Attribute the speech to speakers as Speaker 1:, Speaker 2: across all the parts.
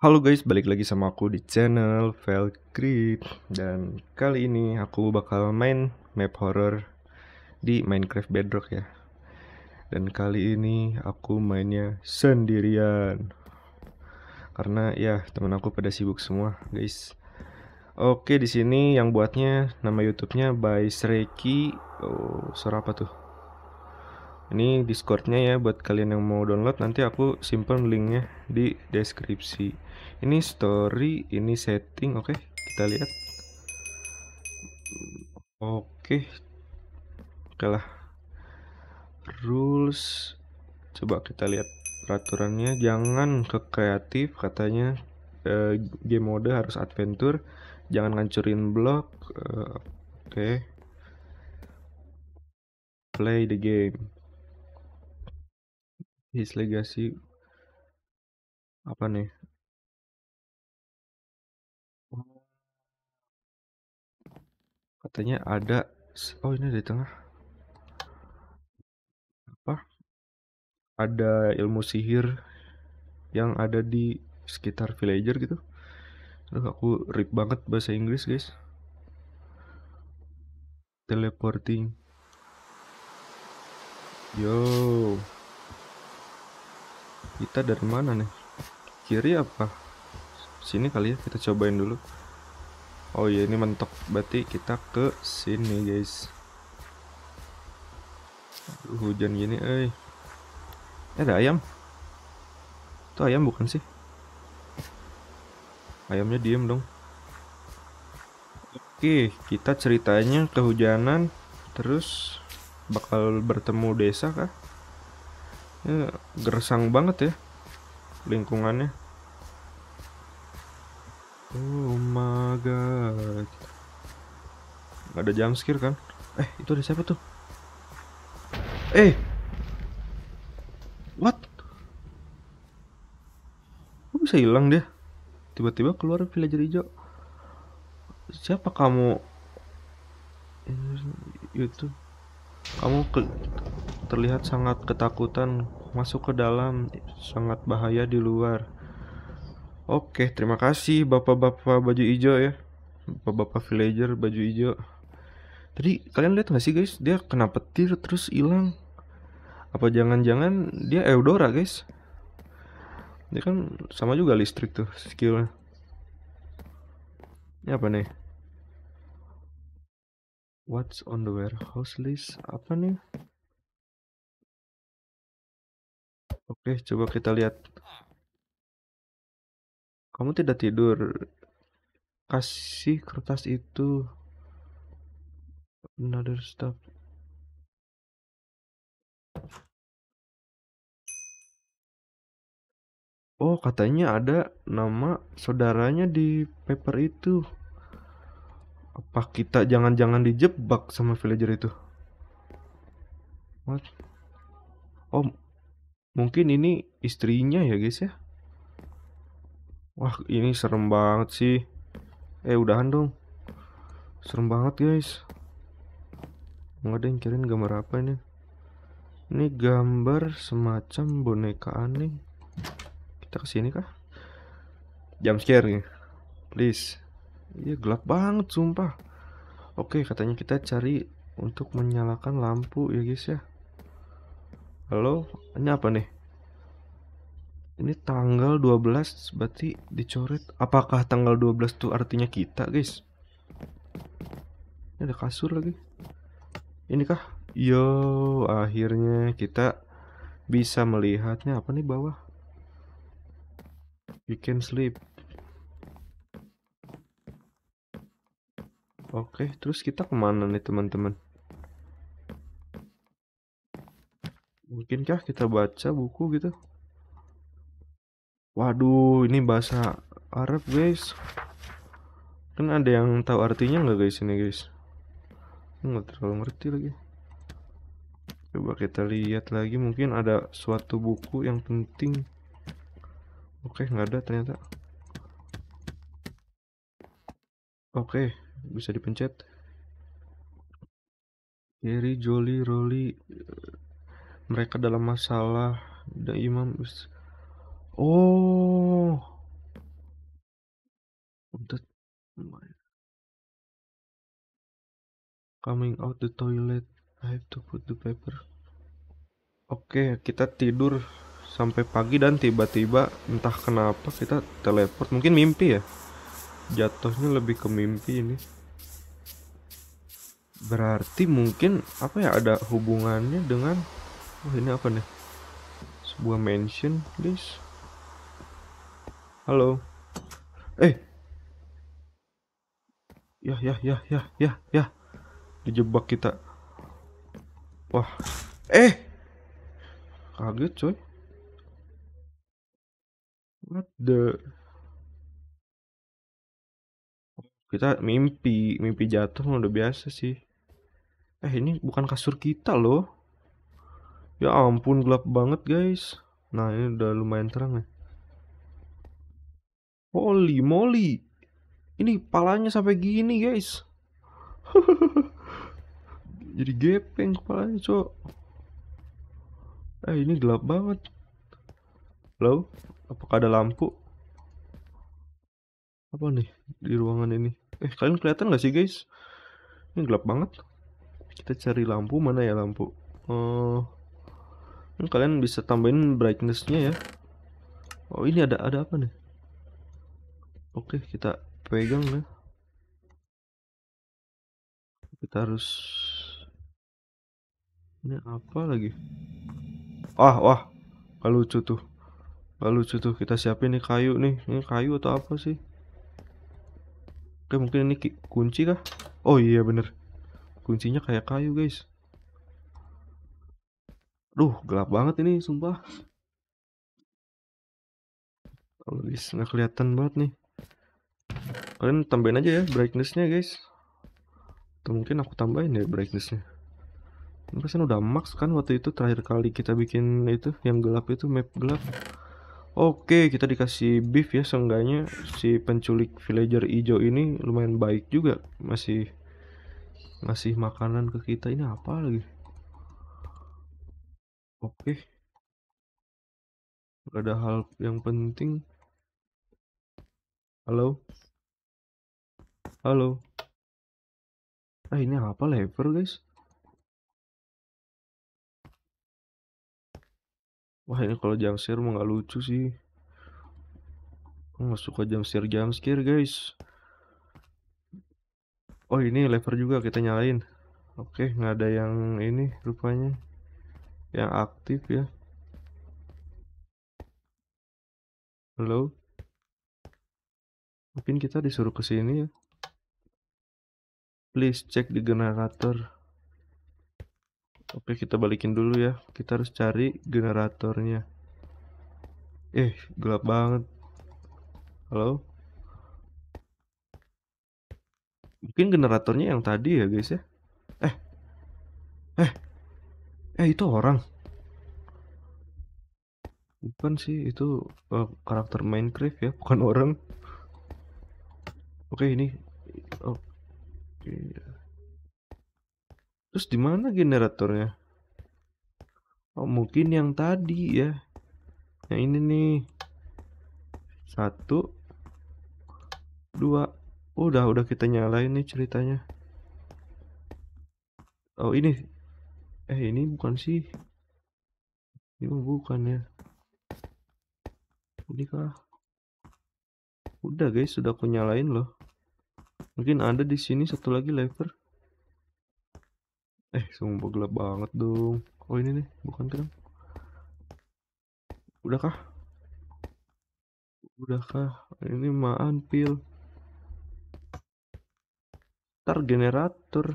Speaker 1: Halo guys, balik lagi sama aku di channel Velcrit Dan kali ini aku bakal main map horror di Minecraft Bedrock ya Dan kali ini aku mainnya sendirian Karena ya temen aku pada sibuk semua guys Oke di sini yang buatnya nama YouTube-nya by Sreki. Oh, suara apa tuh? ini discordnya ya buat kalian yang mau download nanti aku simpen linknya di deskripsi ini story ini setting oke okay, kita lihat oke okay. oke lah rules coba kita lihat peraturannya jangan ke kreatif katanya e, game mode harus adventure jangan ngancurin blok e, eh, oke okay. play the game
Speaker 2: his legacy apa nih oh, katanya ada oh ini di tengah apa
Speaker 1: ada ilmu sihir yang ada di sekitar villager gitu Aduh, aku rip banget bahasa Inggris guys teleporting yo kita dari mana nih kiri apa sini kali ya kita cobain dulu oh iya ini mentok berarti kita ke sini guys Aduh, hujan gini eh ada ayam itu ayam bukan sih ayamnya diem dong Oke, kita ceritanya kehujanan terus bakal bertemu desa kah? ya, gersang banget ya lingkungannya oh my god Gak ada jam skir kan eh itu ada siapa tuh eh what kok bisa hilang dia tiba-tiba keluar villager hijau siapa kamu YouTube kamu ke terlihat sangat ketakutan masuk ke dalam, sangat bahaya di luar. Oke, terima kasih bapak-bapak baju hijau ya. Bapak-bapak villager baju hijau. Tadi kalian lihat gak sih guys, dia kena petir terus hilang. Apa jangan-jangan dia Eudora guys? Dia kan sama juga listrik tuh skillnya. Ini apa nih?
Speaker 2: What's on the warehouse list? Apa nih? Oke, coba kita lihat. Kamu tidak tidur. Kasih kertas itu. Another stop. Oh, katanya ada
Speaker 1: nama saudaranya di paper itu. Apa kita jangan-jangan dijebak sama villager itu? What? Oh, Mungkin ini istrinya ya guys ya. Wah ini serem banget sih. Eh udahan dong. Serem banget guys. Nggak ada yang kirim gambar apa ini. Ini gambar semacam boneka aneh. Kita kesini kah? Jam scare nih. Please. Iya gelap banget sumpah. Oke katanya kita cari untuk menyalakan lampu ya guys ya. Halo, ini apa nih? Ini tanggal 12 berarti dicoret. Apakah tanggal 12 itu artinya kita, guys? Ini ada kasur lagi. Ini kah? Yo, akhirnya kita bisa melihatnya apa nih bawah? You can sleep. Oke, terus kita kemana nih teman-teman? Mungkinkah kita baca buku gitu? Waduh, ini bahasa Arab, guys. Kan ada yang tahu artinya nggak guys ini, guys? Nggak terlalu ngerti lagi. Coba kita lihat lagi, mungkin ada suatu buku yang penting. Oke, nggak ada ternyata. Oke, bisa dipencet. Jerry, Jolly, Rolly, mereka
Speaker 2: dalam masalah da imam is oh untuk coming out the toilet I have to put the paper
Speaker 1: oke okay, kita tidur sampai pagi dan tiba-tiba entah kenapa kita teleport mungkin mimpi ya jatuhnya lebih ke mimpi ini berarti mungkin apa ya ada hubungannya dengan Wah ini apa nih? Sebuah mansion, guys. Halo. Eh. Ya, ya, ya, ya, ya, ya. Dijebak kita. Wah. Eh. Kaget coy. What the kita mimpi mimpi jatuh udah biasa sih eh ini bukan kasur kita loh Ya ampun gelap banget guys. Nah ini udah lumayan terang ya. Holy moly. Ini palanya sampai gini guys. Jadi gepeng kepalanya cok. Eh ini gelap banget. Halo? Apakah ada lampu? Apa nih di ruangan ini? Eh kalian kelihatan gak sih guys? Ini gelap banget. Kita cari lampu mana ya lampu? Uh, Kan kalian bisa tambahin brightnessnya ya oh ini ada ada apa nih
Speaker 2: oke kita pegang ya kita harus ini apa lagi
Speaker 1: ah, wah wah gak lucu tuh gak lucu tuh kita siapin nih kayu nih ini kayu atau apa sih oke mungkin ini kunci kah oh iya bener kuncinya kayak kayu guys Duh, gelap banget ini, sumpah. Kalau bisa nggak kelihatan banget nih. Kalian tambahin aja ya brightnessnya guys. Atau mungkin aku tambahin ya brightnessnya. Ini kan udah max kan waktu itu terakhir kali kita bikin itu yang gelap itu map gelap. Oke, kita dikasih beef ya seenggaknya si penculik villager hijau ini lumayan baik juga masih masih makanan ke kita ini apa lagi? Oke.
Speaker 2: Ada hal yang penting. Halo. Halo. Ah ini apa lever guys? Wah ini kalau jam share mau nggak lucu sih. Nggak
Speaker 1: suka jam share jam scare guys. Oh ini lever juga kita nyalain. Oke nggak ada yang ini rupanya yang aktif
Speaker 2: ya halo mungkin kita disuruh ke sini ya please check
Speaker 1: di generator oke kita balikin dulu ya kita harus cari generatornya eh gelap banget halo mungkin generatornya yang tadi ya guys ya eh eh eh itu orang bukan sih itu uh, karakter Minecraft ya bukan orang oke okay, ini oke okay. terus di mana generatornya oh mungkin yang tadi ya yang ini nih satu dua udah udah kita nyalain nih ceritanya oh ini eh ini bukan sih ini bukan ya ini kah udah guys sudah aku nyalain loh mungkin ada di sini satu lagi lever eh sumpah gelap banget dong oh ini nih bukan kan udah kah udah kah ini maan pil tar generator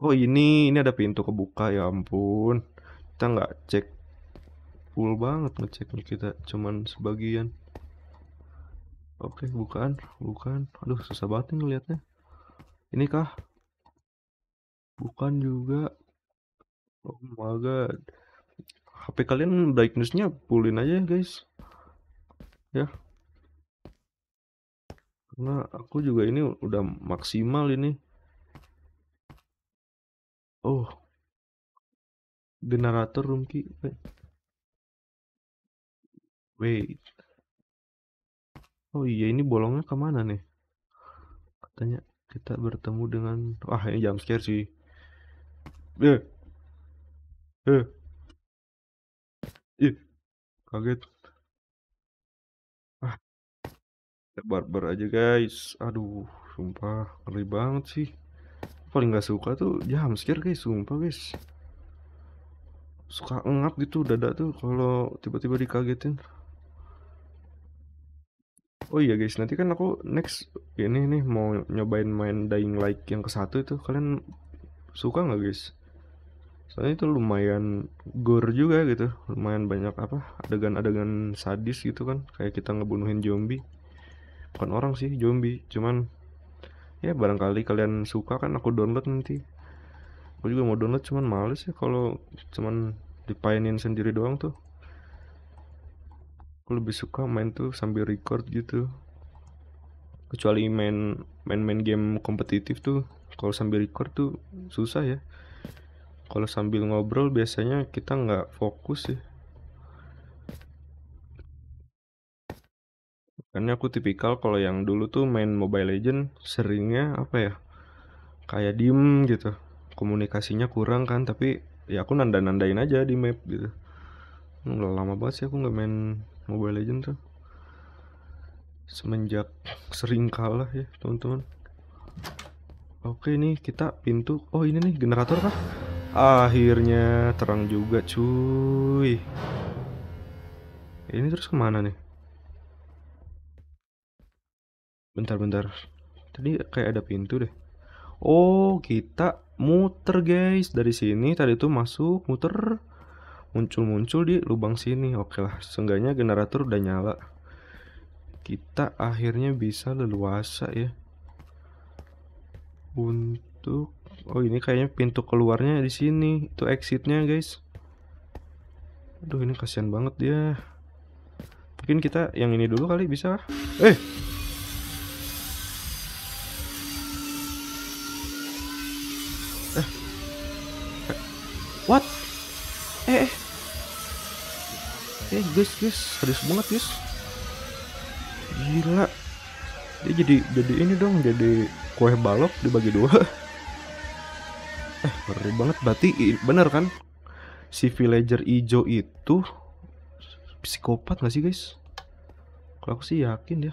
Speaker 1: Oh ini, ini ada pintu kebuka ya ampun. Kita nggak cek full banget ngeceknya kita, cuman sebagian. Oke, bukan, bukan. Aduh, susah banget nih ngeliatnya. Ini kah? Bukan juga. Oh my god. HP kalian brightnessnya pulin aja ya, guys. Ya. Karena aku
Speaker 2: juga ini udah maksimal ini. Oh. The narrator room key. Wait. Wait. Oh iya ini bolongnya kemana nih?
Speaker 1: Katanya kita bertemu dengan wah ini jam scare sih.
Speaker 2: Eh. Eh. Ih. Kaget. Ah. Barbar aja guys.
Speaker 1: Aduh, sumpah ngeri banget sih paling gak suka tuh jam hamster guys sumpah guys suka ngap gitu dada tuh kalau tiba-tiba dikagetin oh iya guys nanti kan aku next ini nih mau nyobain main dying like yang ke satu itu kalian suka nggak guys soalnya itu lumayan gore juga gitu lumayan banyak apa adegan-adegan sadis gitu kan kayak kita ngebunuhin zombie bukan orang sih zombie cuman ya barangkali kalian suka kan aku download nanti aku juga mau download cuman males ya kalau cuman dipainin sendiri doang tuh aku lebih suka main tuh sambil record gitu kecuali main main-main game kompetitif tuh kalau sambil record tuh susah ya kalau sambil ngobrol biasanya kita nggak fokus ya Karena aku tipikal kalau yang dulu tuh main Mobile Legend seringnya apa ya? Kayak diem gitu. Komunikasinya kurang kan, tapi ya aku nanda-nandain aja di map gitu. Udah lama banget sih aku nggak main Mobile Legend tuh. Semenjak sering kalah ya, teman-teman. Oke nih kita pintu. Oh, ini nih generator kah? Akhirnya terang juga, cuy. Ini terus kemana nih? bentar-bentar tadi kayak ada pintu deh oh kita muter guys dari sini tadi tuh masuk muter muncul-muncul di lubang sini oke lah seenggaknya generator udah nyala kita akhirnya bisa leluasa ya untuk oh ini kayaknya pintu keluarnya di sini itu exitnya guys aduh ini kasihan banget dia mungkin kita yang ini dulu kali bisa eh guys guys serius banget guys gila dia jadi jadi ini dong jadi kue balok dibagi dua eh ngeri banget berarti bener kan si villager ijo itu psikopat gak sih guys kalau aku sih yakin ya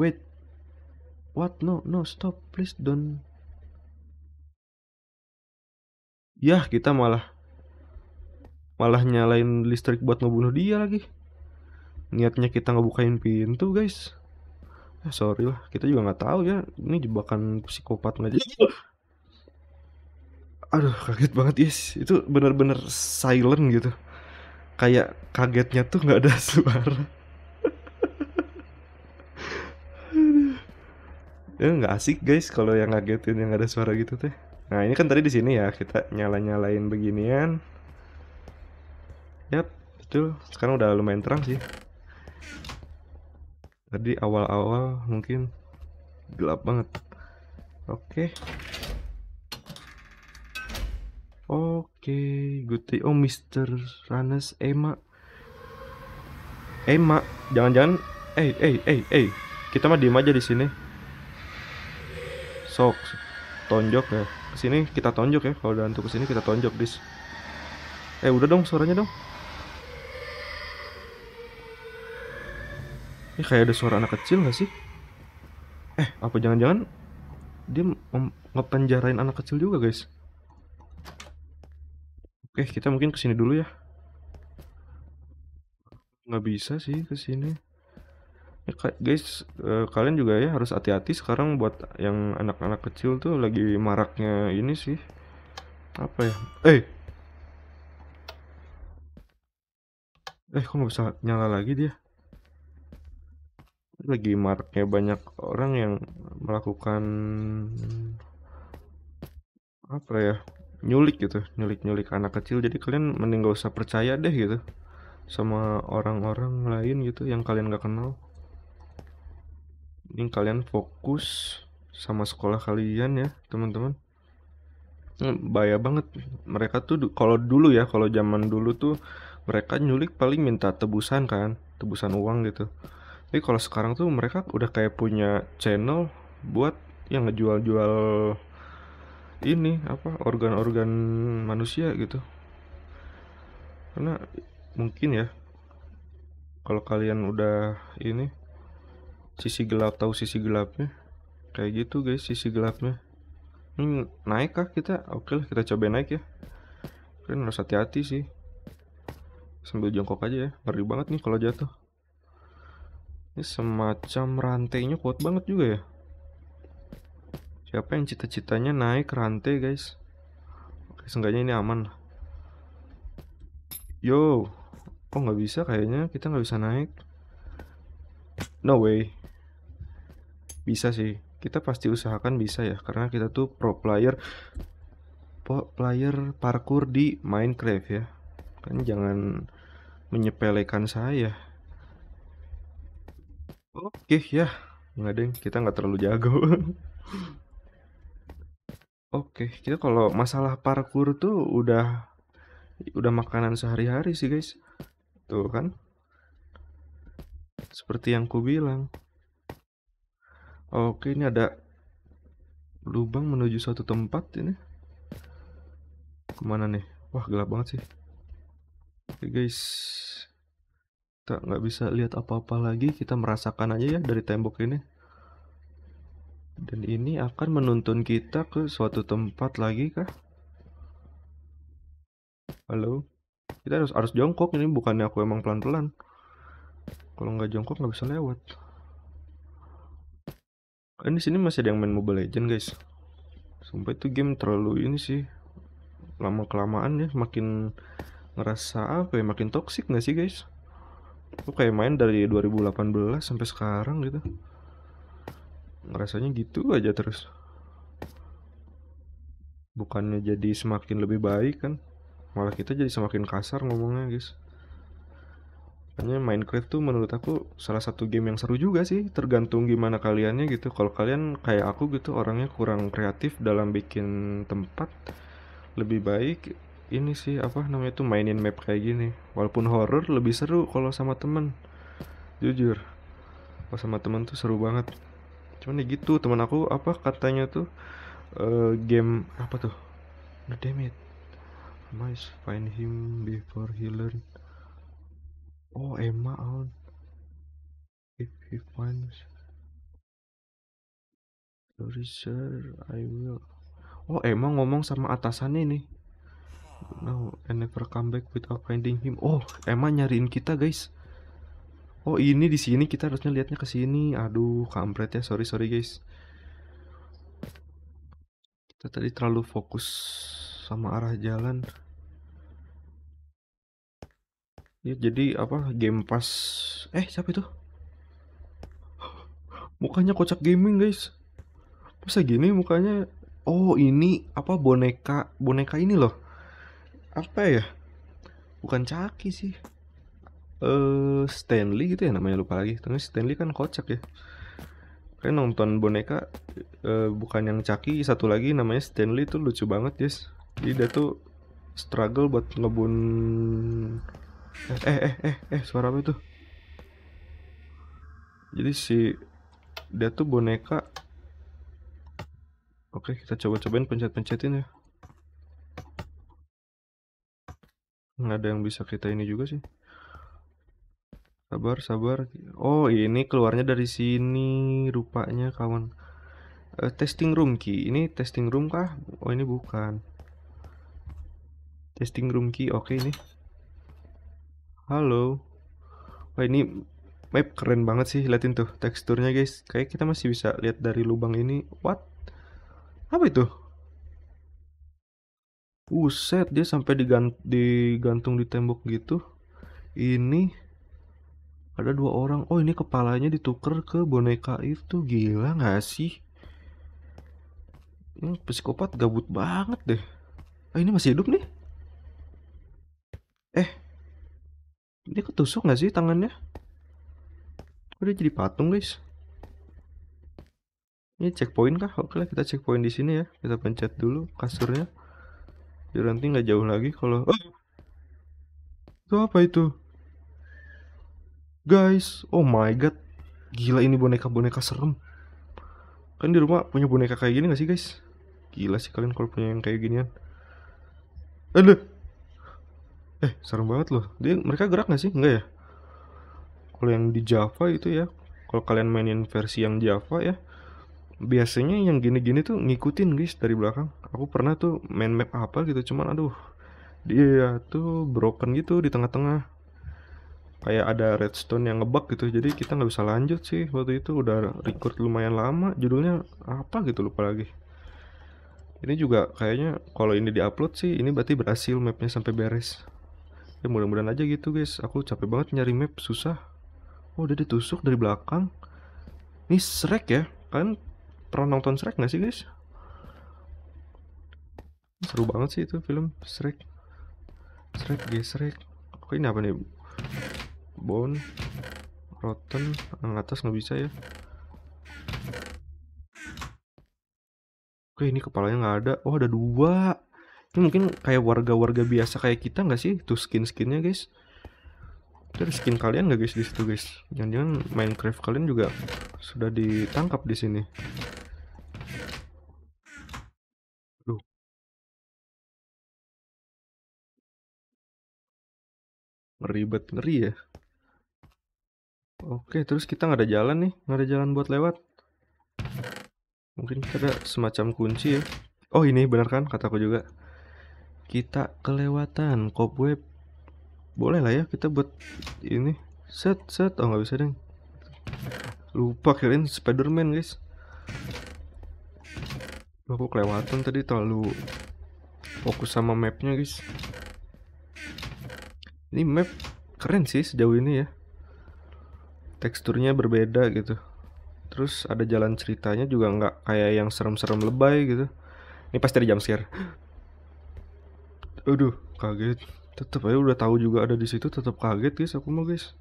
Speaker 1: wait what no no stop please don't yah kita malah malah nyalain listrik buat ngebunuh dia lagi niatnya kita ngebukain pintu guys ya, sorry lah kita juga nggak tahu ya ini jebakan psikopat nggak jadi aduh kaget banget yes itu bener-bener silent gitu kayak kagetnya tuh nggak ada suara ya nggak asik guys kalau yang ngagetin yang ada suara gitu teh nah ini kan tadi di sini ya kita nyala nyalain beginian Yap, betul. Sekarang udah lumayan terang sih. Tadi awal-awal mungkin gelap banget. Oke. Okay. Oke, okay, Guti. Oh, Mr. Ranes Emma. Emma, jangan-jangan eh eh eh eh kita mah diem aja di sini. Sok tonjok ya. Kesini kita tonjok ya. Kalau udah untuk kesini kita tonjok, dis. Eh, udah dong suaranya dong. Ini kayak ada suara anak kecil gak sih? Eh, apa jangan-jangan dia ngepenjarain anak kecil juga, guys? Oke, kita mungkin kesini dulu ya. Nggak bisa sih kesini. Ya, guys, eh, kalian juga ya harus hati-hati sekarang buat yang anak-anak kecil tuh lagi maraknya ini sih. Apa ya? Eh! Eh, kok nggak bisa nyala lagi dia? lagi maraknya banyak orang yang melakukan apa ya nyulik gitu nyulik nyulik anak kecil jadi kalian mending gak usah percaya deh gitu sama orang-orang lain gitu yang kalian gak kenal ini kalian fokus sama sekolah kalian ya teman-teman hmm, bahaya banget mereka tuh kalau dulu ya kalau zaman dulu tuh mereka nyulik paling minta tebusan kan tebusan uang gitu tapi kalau sekarang tuh mereka udah kayak punya channel buat yang ngejual-jual ini apa organ-organ manusia gitu karena mungkin ya kalau kalian udah ini sisi gelap tahu sisi gelapnya kayak gitu guys sisi gelapnya ini naik kah kita oke lah kita coba naik ya kalian harus hati-hati sih sambil jongkok aja ya ngeri banget nih kalau jatuh ini semacam rantainya kuat banget juga ya. Siapa yang cita-citanya naik rantai guys? Oke, seenggaknya ini aman lah. Yo, kok nggak bisa kayaknya kita nggak bisa naik. No way. Bisa sih. Kita pasti usahakan bisa ya, karena kita tuh pro player, pro player parkour di Minecraft ya. Kan jangan menyepelekan saya. Oke ya, nggak ada kita nggak terlalu jago. Oke, kita kalau masalah parkur tuh udah udah makanan sehari-hari sih guys. Tuh kan. Seperti yang ku bilang. Oke, ini ada lubang menuju suatu tempat ini. Kemana nih? Wah, gelap banget sih. Oke guys kita nggak bisa lihat apa-apa lagi kita merasakan aja ya dari tembok ini dan ini akan menuntun kita ke suatu tempat lagi kah halo kita harus harus jongkok ini bukannya aku emang pelan-pelan kalau nggak jongkok nggak bisa lewat eh, ini sini masih ada yang main mobile legend guys sampai itu game terlalu ini sih lama kelamaan ya makin ngerasa apa ya makin toxic nggak sih guys aku kayak main dari 2018 sampai sekarang gitu ngerasanya gitu aja terus bukannya jadi semakin lebih baik kan malah kita jadi semakin kasar ngomongnya guys makanya Minecraft tuh menurut aku salah satu game yang seru juga sih tergantung gimana kaliannya gitu kalau kalian kayak aku gitu orangnya kurang kreatif dalam bikin tempat lebih baik ini sih apa namanya tuh mainin map kayak gini walaupun horror lebih seru kalau sama temen jujur kalau sama temen tuh seru banget cuman ya gitu teman aku apa katanya tuh uh, game apa tuh the damn it must find him before he learn oh Emma on if he finds the research I will oh Emma ngomong sama atasan ini No, and never come back without finding him. Oh, Emma nyariin kita, guys. Oh, ini di sini kita harusnya lihatnya ke sini. Aduh, kampret ya. Sorry, sorry, guys. Kita tadi terlalu fokus sama arah jalan. Ya, jadi apa? Game pass. Eh, siapa itu? Mukanya kocak gaming, guys. Masa gini mukanya? Oh, ini apa boneka? Boneka ini loh apa ya bukan caki sih uh, Stanley gitu ya namanya lupa lagi tapi Stanley kan kocak ya kayak nonton boneka uh, bukan yang caki satu lagi namanya Stanley tuh lucu banget yes jadi dia tuh struggle buat ngebun eh, eh eh eh eh suara apa itu jadi si dia tuh boneka oke kita coba cobain pencet pencetin ya nggak ada yang bisa kita ini juga sih sabar sabar oh ini keluarnya dari sini rupanya kawan uh, testing room key ini testing room kah oh ini bukan testing room key oke okay, ini halo wah oh, ini map keren banget sih liatin tuh teksturnya guys kayak kita masih bisa lihat dari lubang ini what apa itu Buset, dia sampai digant digantung di tembok gitu. Ini ada dua orang. Oh, ini kepalanya dituker ke boneka itu. Gila gak sih? Ini hmm, psikopat gabut banget deh. oh, ini masih hidup nih. Eh. Dia ketusuk gak sih tangannya? Udah jadi patung, guys. Ini checkpoint kah? Oke lah, kita checkpoint di sini ya. Kita pencet dulu kasurnya. Jadi ya nanti nggak jauh lagi kalau oh! Itu apa itu? Guys, oh my god. Gila ini boneka-boneka serem. Kan di rumah punya boneka kayak gini gak sih guys? Gila sih kalian kalau punya yang kayak ginian. Aduh. Eh, eh, serem banget loh. Dia mereka gerak gak sih? Enggak ya? Kalau yang di Java itu ya, kalau kalian mainin versi yang Java ya, biasanya yang gini-gini tuh ngikutin guys dari belakang aku pernah tuh main map apa gitu cuman aduh dia tuh broken gitu di tengah-tengah kayak ada redstone yang ngebug gitu jadi kita nggak bisa lanjut sih waktu itu udah record lumayan lama judulnya apa gitu lupa lagi ini juga kayaknya kalau ini diupload sih ini berarti berhasil mapnya sampai beres ya mudah-mudahan aja gitu guys aku capek banget nyari map susah oh udah ditusuk dari belakang ini srek ya kan? pernah nonton Shrek gak sih guys? Seru banget sih itu film Shrek Shrek guys Shrek Kok ini apa nih? Bone Rotten Yang atas nggak bisa ya Oke ini kepalanya nggak ada Oh ada dua Ini mungkin kayak warga-warga biasa kayak kita nggak sih? Itu skin-skinnya guys itu skin kalian nggak guys di situ guys? Jangan-jangan Minecraft kalian juga sudah ditangkap di sini.
Speaker 2: ribet ngeri ya. Oke, terus kita nggak ada jalan nih, nggak ada jalan buat lewat.
Speaker 1: Mungkin kita ada semacam kunci ya. Oh ini benar kan kataku juga. Kita kelewatan cobweb. Boleh lah ya kita buat ini. Set set, oh nggak bisa deng. Lupa kirim Spiderman guys. Aku kelewatan tadi terlalu fokus sama mapnya guys ini map keren sih sejauh ini ya teksturnya berbeda gitu terus ada jalan ceritanya juga nggak kayak yang serem-serem lebay gitu ini pasti ada jam scare aduh kaget Tetap aja udah tahu juga ada di situ tetap kaget guys aku mau guys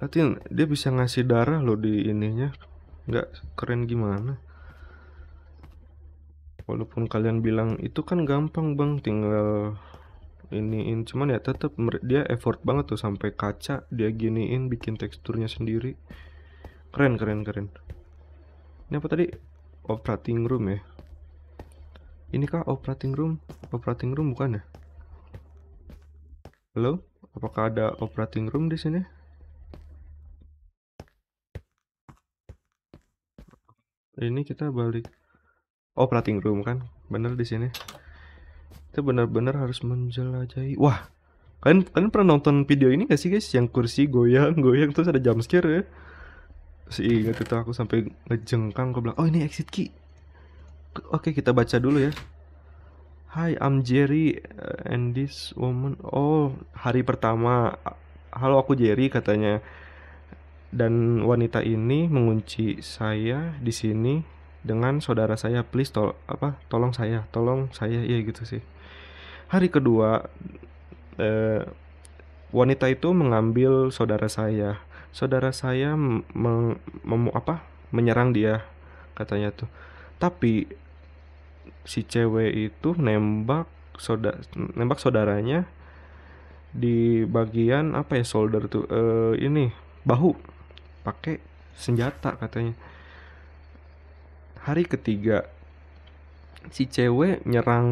Speaker 1: Latin dia bisa ngasih darah loh di ininya nggak keren gimana walaupun kalian bilang itu kan gampang bang tinggal iniin cuman ya tetap dia effort banget tuh sampai kaca dia giniin bikin teksturnya sendiri keren keren keren ini apa tadi operating room ya ini kah operating room operating room bukan ya halo apakah ada operating room di sini ini kita balik operating room kan bener di sini itu benar-benar harus menjelajahi. Wah, kalian kalian pernah nonton video ini gak sih guys? Yang kursi goyang goyang terus ada jump scare ya? ingat itu aku sampai ngejengkang ke belakang oh ini exit key. Oke kita baca dulu ya. Hi, I'm Jerry uh, and this woman. Oh, hari pertama. Halo, aku Jerry katanya. Dan wanita ini mengunci saya di sini dengan saudara saya. Please tol apa? Tolong saya, tolong saya. Iya gitu sih. Hari kedua, eh, wanita itu mengambil saudara saya. Saudara saya mem, mem, apa? menyerang dia, katanya tuh. Tapi si cewek itu nembak saudara nembak saudaranya di bagian apa ya shoulder tuh eh, ini bahu pakai senjata katanya hari ketiga si cewek nyerang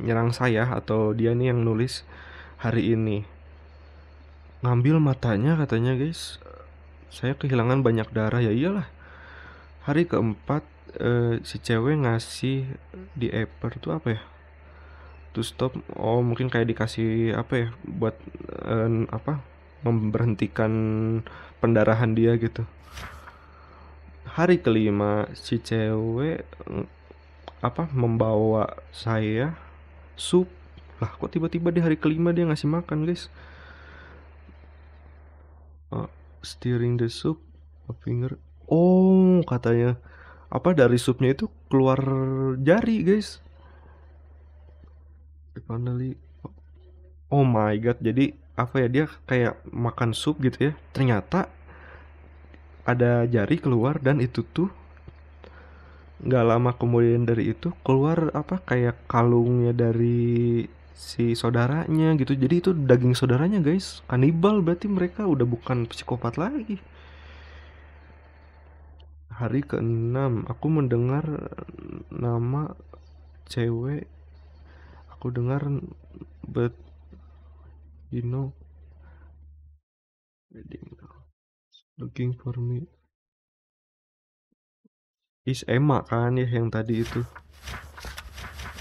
Speaker 1: nyerang saya atau dia nih yang nulis hari ini ngambil matanya katanya guys saya kehilangan banyak darah ya iyalah hari keempat eh, si cewek ngasih di eper tuh apa ya to stop oh mungkin kayak dikasih apa ya buat eh, apa memberhentikan pendarahan dia gitu hari kelima si cewek eh, apa membawa saya sup lah kok tiba-tiba di hari kelima dia ngasih makan guys uh, steering the soup a finger oh katanya apa dari supnya itu keluar jari guys finally oh my god jadi apa ya dia kayak makan sup gitu ya ternyata ada jari keluar dan itu tuh nggak lama kemudian dari itu keluar apa kayak kalungnya dari si saudaranya gitu jadi itu daging saudaranya guys kanibal berarti mereka udah bukan psikopat lagi hari ke-6 aku mendengar nama cewek
Speaker 2: aku dengar but you know looking for me
Speaker 1: is Emma kan ya yang tadi itu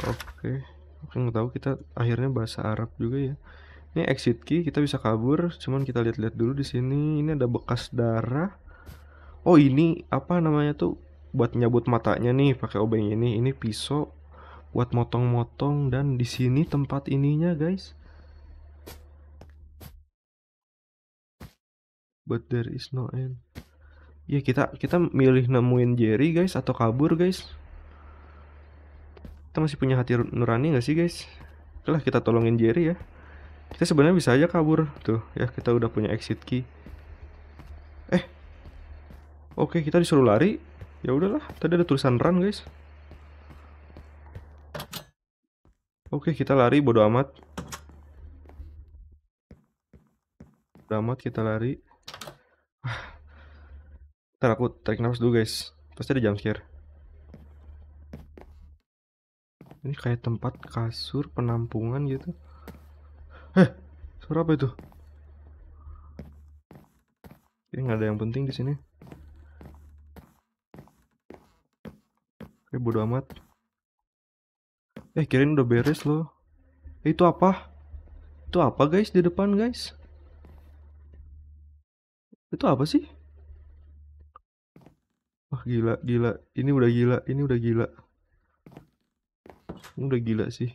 Speaker 1: oke okay. nggak tahu kita akhirnya bahasa Arab juga ya ini exit key kita bisa kabur cuman kita lihat-lihat dulu di sini ini ada bekas darah oh ini apa namanya tuh buat nyabut matanya nih pakai obeng ini ini pisau buat motong-motong dan di sini tempat ininya guys but there is no end ya kita kita milih nemuin Jerry guys atau kabur guys kita masih punya hati nurani gak sih guys Oke lah kita tolongin Jerry ya kita sebenarnya bisa aja kabur tuh ya kita udah punya exit key eh oke kita disuruh lari ya udahlah tadi ada tulisan run guys oke kita lari bodoh amat bodo amat kita lari Ntar aku tarik nafas dulu guys. Pasti ada jumpscare Ini kayak tempat kasur penampungan gitu. Heh, suara apa itu? Ini nggak ada yang penting di sini. Eh bodo amat. Eh kirain udah beres loh. Eh, itu apa? Itu apa guys di depan guys? Itu apa sih? Wah gila, gila. Ini udah gila, ini udah gila. Ini udah gila sih.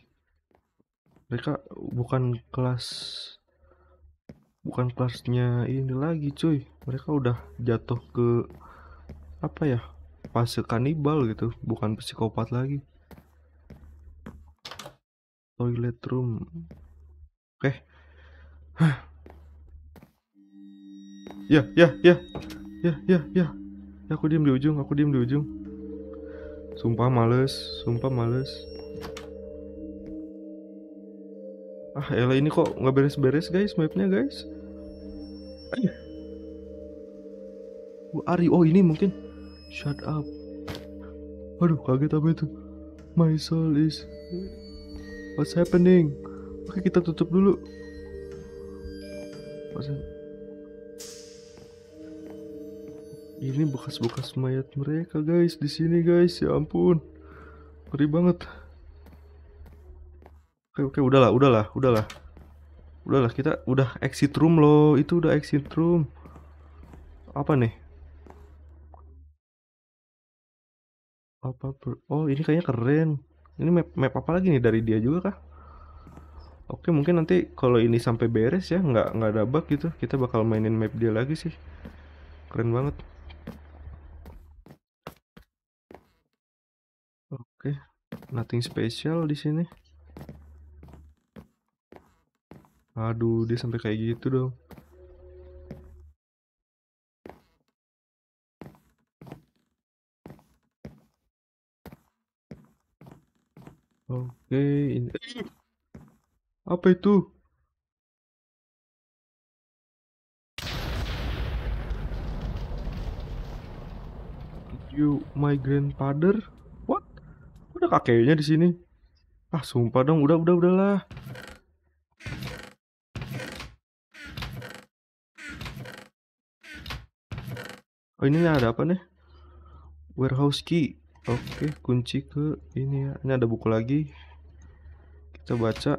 Speaker 1: Mereka bukan kelas bukan kelasnya ini lagi cuy. Mereka udah jatuh ke apa ya? Fase kanibal gitu, bukan psikopat lagi. Toilet room. Oke. Okay. Ya, ya, ya. Ya, ya, ya ya aku diem di ujung aku diem di ujung sumpah males sumpah males ah ela ini kok nggak beres-beres guys mapnya guys Ayuh. Oh, Ari oh ini mungkin shut up aduh kaget apa itu my soul is what's happening oke kita tutup dulu What's Ini bekas-bekas mayat mereka guys di sini guys. Ya ampun. Perih banget. Oke oke udahlah udahlah udahlah. Udahlah kita udah exit room loh. Itu udah exit room. Apa nih? Apa ber Oh, ini kayaknya keren. Ini map map apa lagi nih dari dia juga kah? Oke mungkin nanti kalau ini sampai beres ya nggak nggak ada bug gitu kita bakal mainin map dia lagi sih keren banget nothing special di sini. Aduh, dia sampai kayak gitu dong.
Speaker 2: Oke, okay. ini apa itu? You
Speaker 1: my grandfather? udah kakeknya di sini. Ah, sumpah dong, udah udah udahlah. Oh, ini ada apa nih? Warehouse key. Oke, kunci ke ini ya. Ini ada buku lagi.
Speaker 2: Kita baca.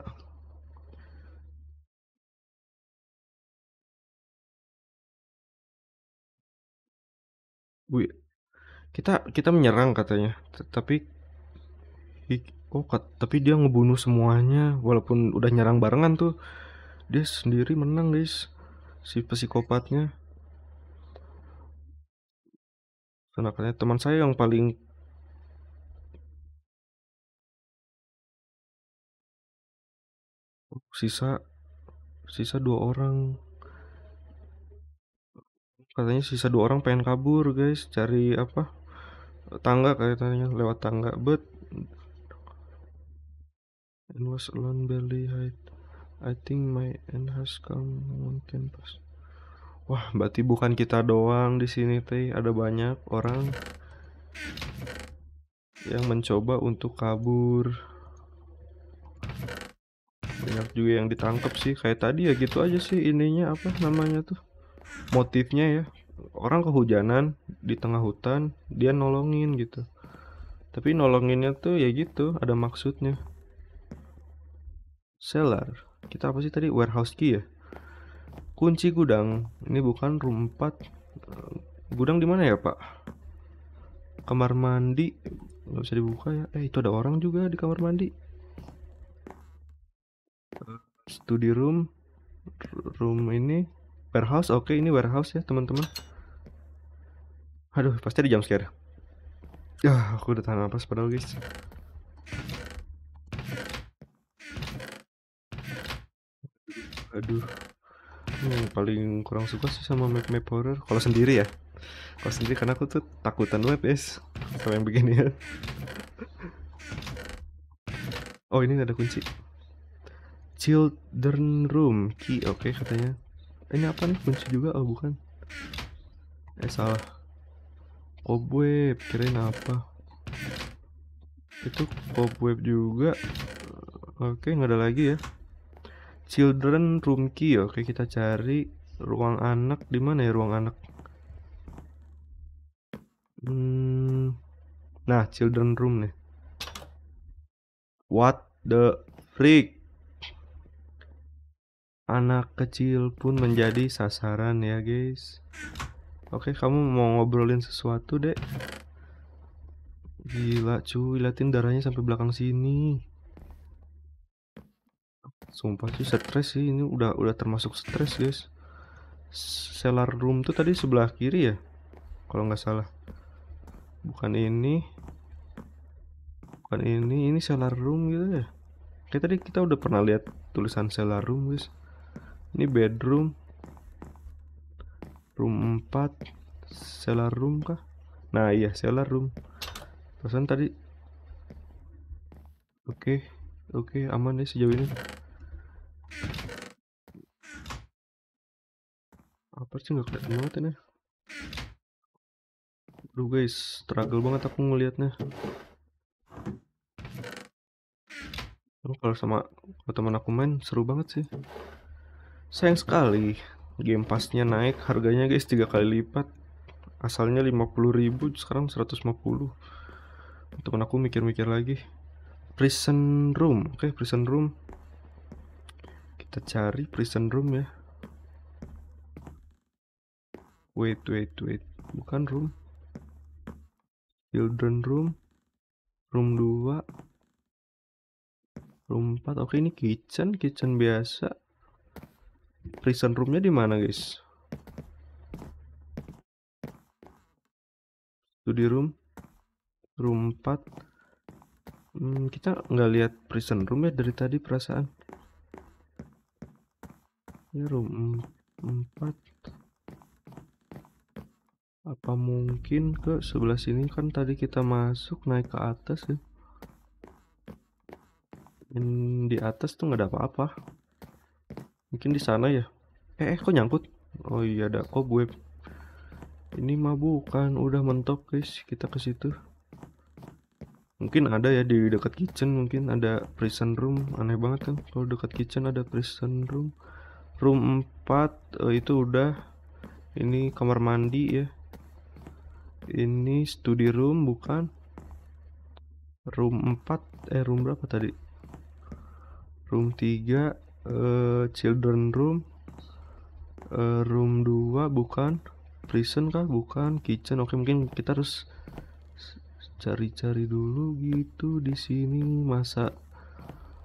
Speaker 2: Wih. Kita kita menyerang katanya. Tapi oh kat, tapi dia ngebunuh
Speaker 1: semuanya walaupun udah nyerang barengan tuh dia sendiri menang guys si
Speaker 2: psikopatnya Kenapa? teman saya yang paling oh, sisa sisa dua orang
Speaker 1: katanya sisa dua orang pengen kabur guys cari apa tangga katanya lewat tangga bet and was alone barely hide. I think my end has come on campus. Wah, berarti bukan kita doang di sini teh, ada banyak orang yang mencoba untuk kabur. Banyak juga yang ditangkap sih, kayak tadi ya gitu aja sih ininya apa namanya tuh. Motifnya ya, orang kehujanan di tengah hutan, dia nolongin gitu. Tapi nolonginnya tuh ya gitu, ada maksudnya. Seller. Kita apa sih tadi? Warehouse key ya. Kunci gudang. Ini bukan room 4. Eh, gudang di mana ya, Pak? Kamar mandi. Nggak bisa dibuka ya. Eh, itu ada orang juga di kamar mandi. Studi room. Room ini. Warehouse. Oke, ini warehouse ya, teman-teman. Aduh, pasti di jam scare. Ya, aku udah tahan apa padahal, guys. aduh hmm, paling kurang suka sih sama map map horror kalau sendiri ya kalau sendiri karena aku tuh takutan web guys sama yang begini ya oh ini ada kunci children room key oke okay, katanya ini apa nih kunci juga oh bukan eh salah cobweb kirain apa itu cobweb juga oke okay, nggak ada lagi ya children room key oke kita cari ruang anak di mana ya ruang anak hmm. nah children room nih what the freak anak kecil pun menjadi sasaran ya guys oke kamu mau ngobrolin sesuatu dek gila cuy liatin darahnya sampai belakang sini sumpah sih stres sih ini udah udah termasuk stres guys cellar room tuh tadi sebelah kiri ya kalau nggak salah bukan ini bukan ini ini cellar room gitu ya kayak tadi kita udah pernah lihat tulisan cellar room guys ini bedroom room 4 cellar room kah nah iya cellar room pesan tadi oke okay, oke okay, aman deh ya sejauh ini apa sih nggak kelihatan banget ini Aduh guys, struggle banget aku ngelihatnya. Kalau sama teman aku main seru banget sih. Sayang sekali game pasnya naik harganya guys tiga kali lipat. Asalnya 50.000 sekarang 150. Teman aku mikir-mikir lagi. Prison Room. Oke, okay, Prison Room. Kita cari Prison Room ya wait wait wait bukan room children room room 2 room 4 oke ini kitchen kitchen biasa prison roomnya di mana guys Studi room room 4 hmm, kita nggak lihat prison room ya dari tadi perasaan ini room 4 apa mungkin ke sebelah sini kan tadi kita masuk naik ke atas ya Dan di atas tuh nggak ada apa-apa mungkin di sana ya eh, eh kok nyangkut oh iya ada kok web ini mah bukan udah mentok guys kita ke situ mungkin ada ya di dekat kitchen mungkin ada prison room aneh banget kan kalau dekat kitchen ada prison room room 4 eh, itu udah ini kamar mandi ya ini study room bukan room 4 eh room berapa tadi room 3 uh, eh, children room uh, room 2 bukan prison kah bukan kitchen oke mungkin kita harus cari-cari dulu gitu di sini masa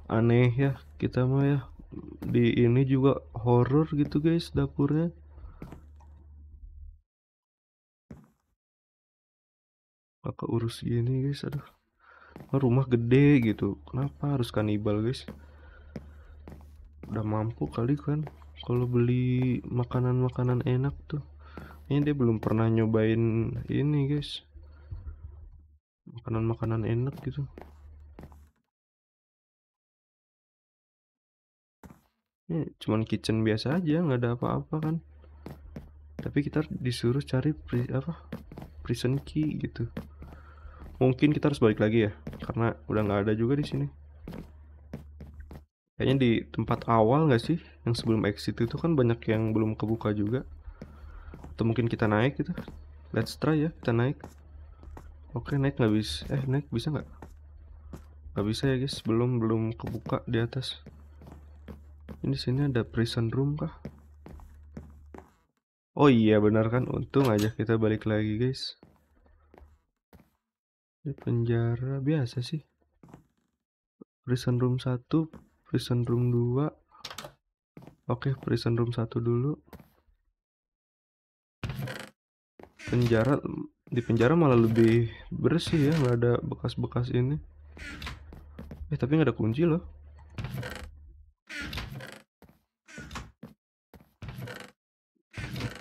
Speaker 1: aneh ya kita mah ya di ini juga horror gitu guys dapurnya
Speaker 2: kakak urus gini guys aduh
Speaker 1: kan rumah gede gitu kenapa harus kanibal guys udah mampu kali kan kalau beli makanan-makanan enak tuh ini dia belum pernah nyobain ini guys
Speaker 2: makanan-makanan enak gitu ini cuman kitchen biasa aja nggak ada apa-apa kan
Speaker 1: tapi kita disuruh cari pri apa prison key gitu mungkin kita harus balik lagi ya karena udah nggak ada juga di sini kayaknya di tempat awal nggak sih yang sebelum exit itu kan banyak yang belum kebuka juga atau mungkin kita naik gitu let's try ya kita naik oke naik nggak bisa eh naik bisa nggak nggak bisa ya guys belum belum kebuka di atas ini sini ada prison room kah oh iya benar kan untung aja kita balik lagi guys di penjara biasa sih prison room 1 prison room 2 oke prison room 1 dulu penjara di penjara malah lebih bersih ya nggak ada bekas-bekas ini eh tapi nggak ada kunci loh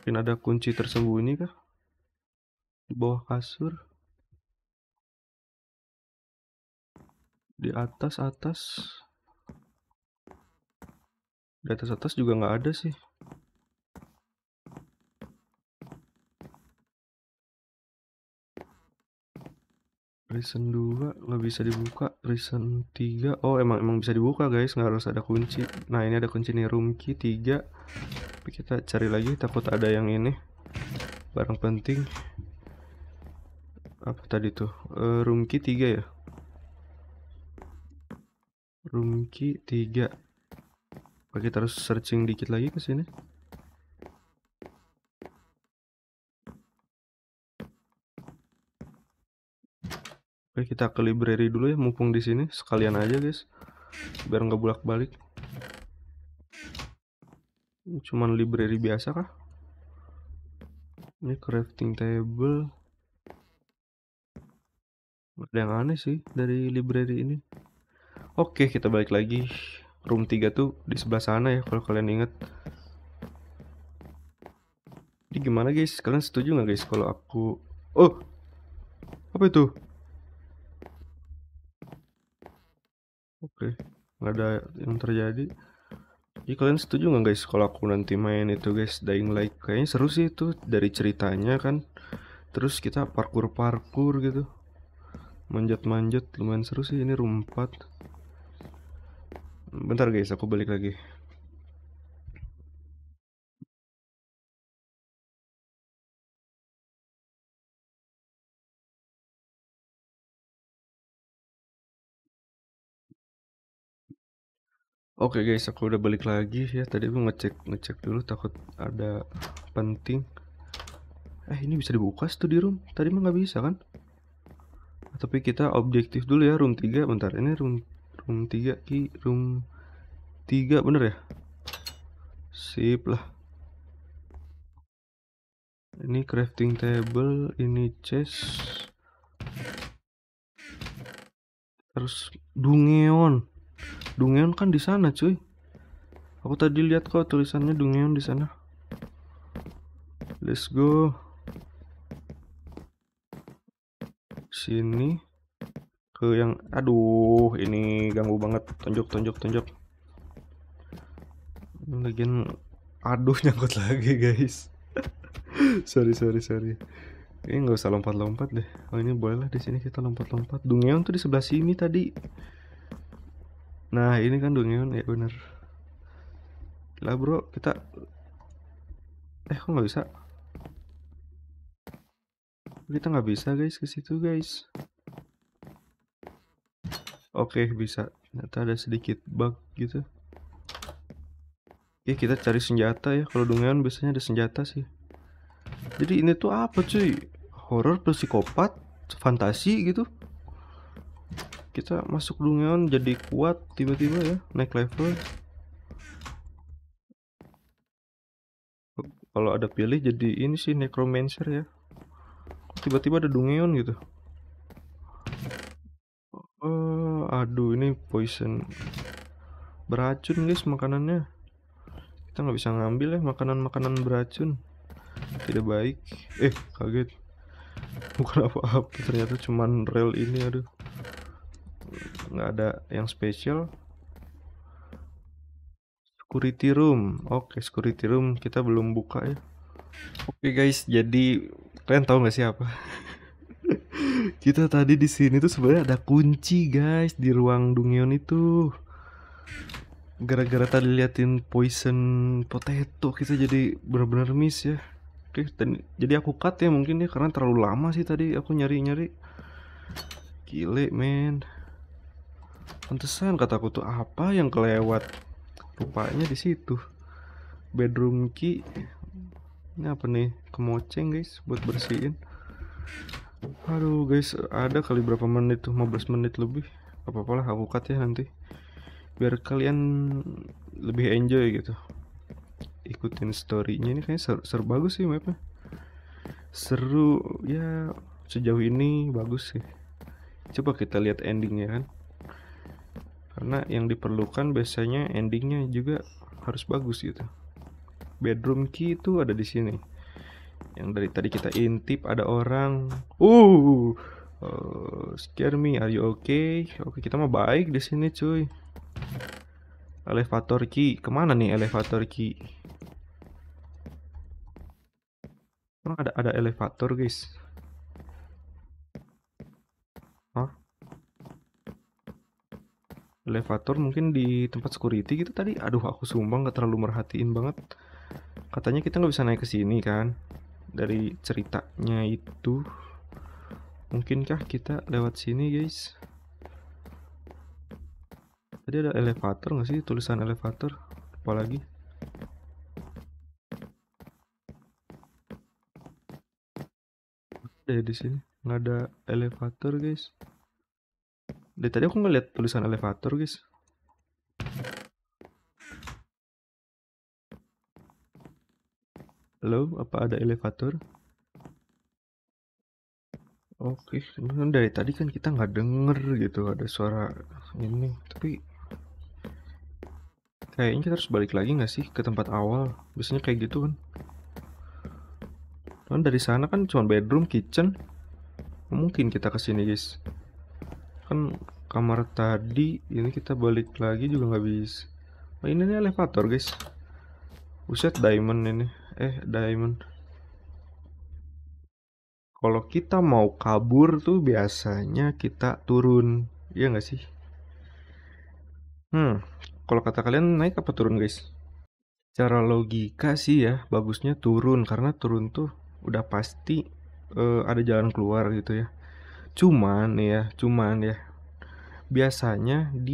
Speaker 2: mungkin ada kunci tersembunyi kah di bawah kasur di atas atas di atas atas juga nggak ada sih reason 2 nggak bisa dibuka reason 3 oh emang emang bisa dibuka
Speaker 1: guys nggak harus ada kunci nah ini ada kunci nih room key 3 tapi kita cari lagi takut ada yang ini barang penting apa tadi tuh uh, room key 3 ya room key 3 Oke kita harus searching dikit lagi ke sini Oke kita ke library dulu ya mumpung di sini sekalian aja guys biar nggak bolak balik cuman library biasa kah ini crafting table ada yang aneh sih dari library ini Oke, kita balik lagi. Room 3 tuh di sebelah sana ya kalau kalian inget. Ini gimana guys? Kalian setuju nggak guys kalau aku... Oh! Apa itu? Oke, nggak ada yang terjadi. Jadi kalian setuju nggak guys kalau aku nanti main itu guys Dying Light? Kayaknya seru sih itu dari ceritanya kan. Terus kita parkur-parkur gitu. Manjat-manjat lumayan seru sih ini room 4.
Speaker 2: Bentar guys, aku balik lagi. Oke okay guys, aku udah balik lagi ya. Tadi aku ngecek ngecek dulu takut ada
Speaker 1: penting. Eh, ini bisa dibuka tuh di room. Tadi mah nggak bisa kan? Tapi kita objektif dulu ya room 3 bentar. Ini room room 3 ki room 3 bener ya sip lah ini crafting table ini chest terus dungeon dungeon kan di sana cuy aku tadi lihat kok tulisannya dungeon di sana let's go sini ke yang aduh ini ganggu banget tunjuk tunjuk tunjuk lagian aduh nyangkut lagi guys sorry sorry sorry ini nggak usah lompat-lompat deh oh ini bolehlah di sini kita lompat-lompat dungeon tuh di sebelah sini tadi nah ini kan dungeon ya benar lah bro kita eh kok nggak bisa kita nggak bisa guys ke situ guys Oke, bisa. Ternyata ada sedikit bug gitu. Oke, kita cari senjata ya. Kalau Dungeon biasanya ada senjata sih. Jadi ini tuh apa cuy? Horor psikopat, fantasi gitu. Kita masuk Dungeon jadi kuat tiba-tiba ya, naik level. Kalau ada pilih jadi ini sih necromancer ya. Tiba-tiba ada Dungeon gitu. aduh ini poison beracun guys makanannya kita nggak bisa ngambil ya makanan-makanan beracun tidak baik eh kaget bukan apa-apa ternyata cuman rel ini aduh nggak ada yang spesial security room oke security room kita belum buka ya oke guys jadi kalian tahu nggak sih apa kita tadi di sini tuh sebenarnya ada kunci guys di ruang dungion itu gara-gara tadi liatin poison potato kita jadi benar-benar miss ya oke dan, jadi aku cut ya mungkin ya karena terlalu lama sih tadi aku nyari-nyari gile men pantesan kataku tuh apa yang kelewat rupanya di situ bedroom key ini apa nih kemoceng guys buat bersihin aduh guys ada kali berapa menit tuh 15 menit lebih apa apalah aku cut ya nanti biar kalian lebih enjoy gitu ikutin storynya ini kayaknya seru, seru bagus sih mapnya seru ya sejauh ini bagus sih coba kita lihat endingnya kan karena yang diperlukan biasanya endingnya juga harus bagus gitu bedroom key itu ada di sini yang dari tadi kita intip ada orang uh Uh, scare me, are you okay? Oke, okay, kita mah baik di sini, cuy. Elevator key, kemana nih elevator key? Emang ada ada elevator, guys? Elevator mungkin di tempat security gitu tadi. Aduh, aku sumbang gak terlalu merhatiin banget. Katanya kita nggak bisa naik ke sini kan? dari ceritanya itu mungkinkah kita lewat sini guys tadi ada elevator nggak sih tulisan elevator apalagi ada ya di sini nggak ada elevator guys dari tadi aku ngeliat tulisan elevator guys
Speaker 2: Halo, apa ada elevator? Oke, okay.
Speaker 1: dari tadi kan kita nggak denger gitu ada suara ini, tapi kayaknya kita harus balik lagi nggak sih ke tempat awal? Biasanya kayak gitu kan? Kan dari sana kan cuma bedroom, kitchen, mungkin kita ke sini guys. Kan kamar tadi ini kita balik lagi juga nggak bisa. Oh, ini nih elevator guys. Buset diamond ini eh diamond kalau kita mau kabur tuh biasanya kita turun ya nggak sih hmm kalau kata kalian naik apa turun guys cara logika sih ya bagusnya turun karena turun tuh udah pasti uh, ada jalan keluar gitu ya cuman ya cuman ya biasanya di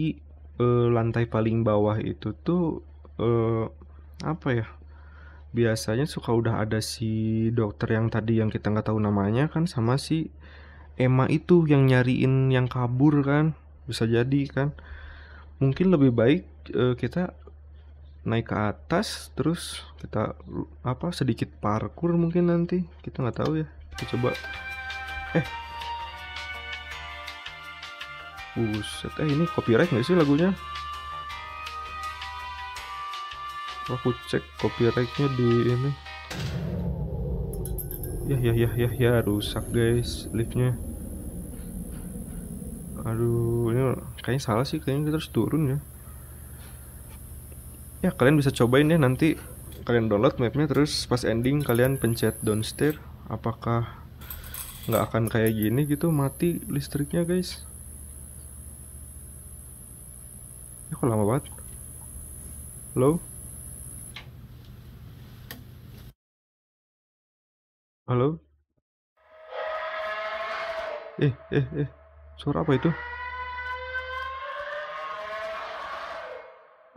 Speaker 1: uh, lantai paling bawah itu tuh uh, apa ya biasanya suka udah ada si dokter yang tadi yang kita nggak tahu namanya kan sama si Emma itu yang nyariin yang kabur kan bisa jadi kan mungkin lebih baik uh, kita naik ke atas terus kita apa sedikit parkur mungkin nanti kita nggak tahu ya kita coba eh buset eh ini copyright nggak sih lagunya aku cek copyrightnya di ini ya ya ya ya ya rusak guys liftnya aduh ini kayaknya salah sih kayaknya kita harus turun ya ya kalian bisa cobain ya nanti kalian download mapnya terus pas ending kalian pencet downstairs apakah nggak akan kayak gini gitu mati listriknya guys ya kok lama banget
Speaker 2: loh Halo? Eh, eh, eh. Suara apa itu?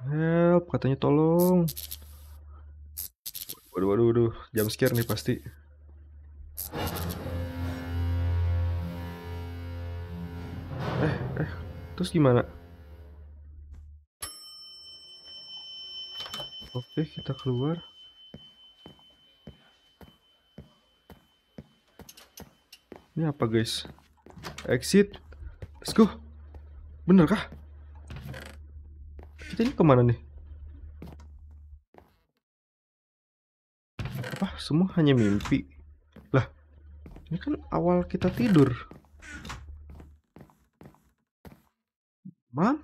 Speaker 1: Help, katanya tolong. Waduh, waduh, waduh. Jam scare nih pasti. Eh, eh. Terus gimana? Oke, kita keluar. Ini apa guys? Exit. Let's go. Bener kah? Kita ini kemana nih? Apa? Semua hanya mimpi. Lah, ini kan awal kita tidur.
Speaker 2: Mam?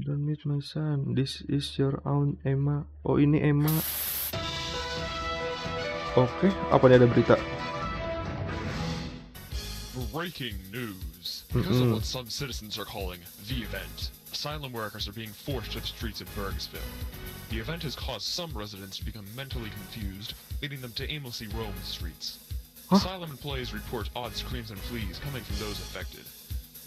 Speaker 2: Don't meet my son. This is your own
Speaker 1: Emma. Oh, ini Emma. Oke, apa nih ada berita? Breaking
Speaker 2: news. Because mm
Speaker 1: -hmm. of what some citizens are calling the event, asylum workers are being forced to the streets of Burgsville. The event has caused some residents to become mentally confused, leading them to aimlessly roam the streets. Huh? Asylum employees report odd screams and fleas coming from those affected.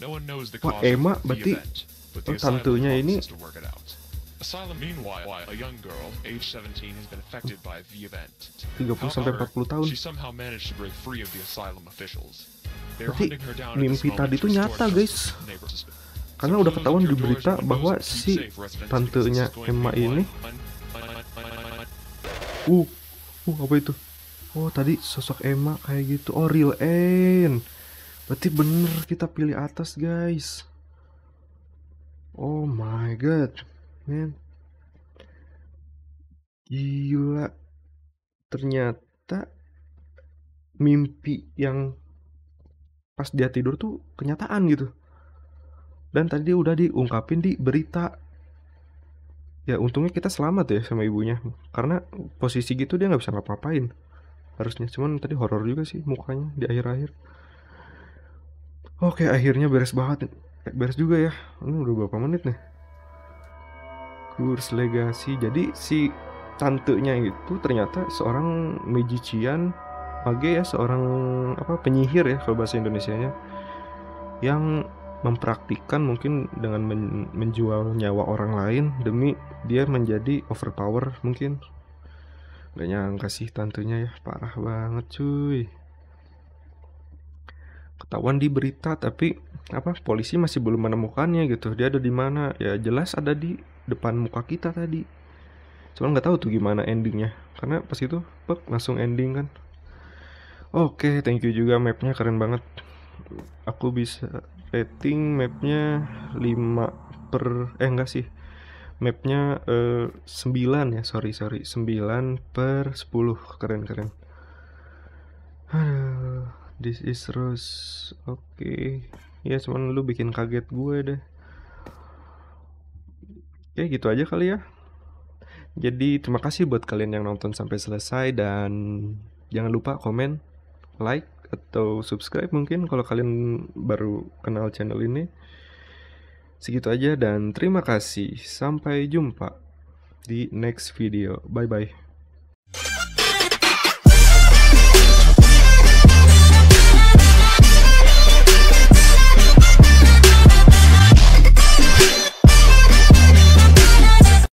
Speaker 1: No one knows the cause Wah, Emma, of the event, but the asylum ini... to work it out. Asylum meanwhile, a young girl, age 17, has been affected by the event. 30 sampai 40 tahun. She somehow managed to break free of the asylum officials. Berarti mimpi tadi itu nyata, guys. Karena udah ketahuan di berita bahwa si tantenya Emma ini Uh, uh apa itu? Oh, tadi sosok Emma kayak gitu. Oh, real Anne. Berarti bener kita pilih atas, guys. Oh my god men gila ternyata mimpi yang pas dia tidur tuh kenyataan gitu dan tadi udah diungkapin di berita ya untungnya kita selamat ya sama ibunya karena posisi gitu dia nggak bisa ngapa-ngapain harusnya cuman tadi horor juga sih mukanya di akhir-akhir oke akhirnya beres banget beres juga ya ini udah berapa menit nih kurs legasi jadi si tantenya itu ternyata seorang magician mage ya seorang apa penyihir ya kalau bahasa Indonesia nya yang mempraktikkan mungkin dengan men menjual nyawa orang lain demi dia menjadi overpower mungkin gak nyangka sih tantenya ya parah banget cuy ketahuan di berita tapi apa polisi masih belum menemukannya gitu dia ada di mana ya jelas ada di depan muka kita tadi cuman nggak tahu tuh gimana endingnya karena pas itu pek langsung ending kan oke okay, thank you juga mapnya keren banget aku bisa rating mapnya 5 per eh enggak sih mapnya eh, 9 ya sorry sorry 9 per 10 keren keren this is Rose oke okay. ya cuman lu bikin kaget gue deh Oke, ya, gitu aja kali ya. Jadi terima kasih buat kalian yang nonton sampai selesai dan jangan lupa komen, like atau subscribe mungkin kalau kalian baru kenal channel ini. Segitu aja dan terima kasih. Sampai jumpa di next video. Bye bye.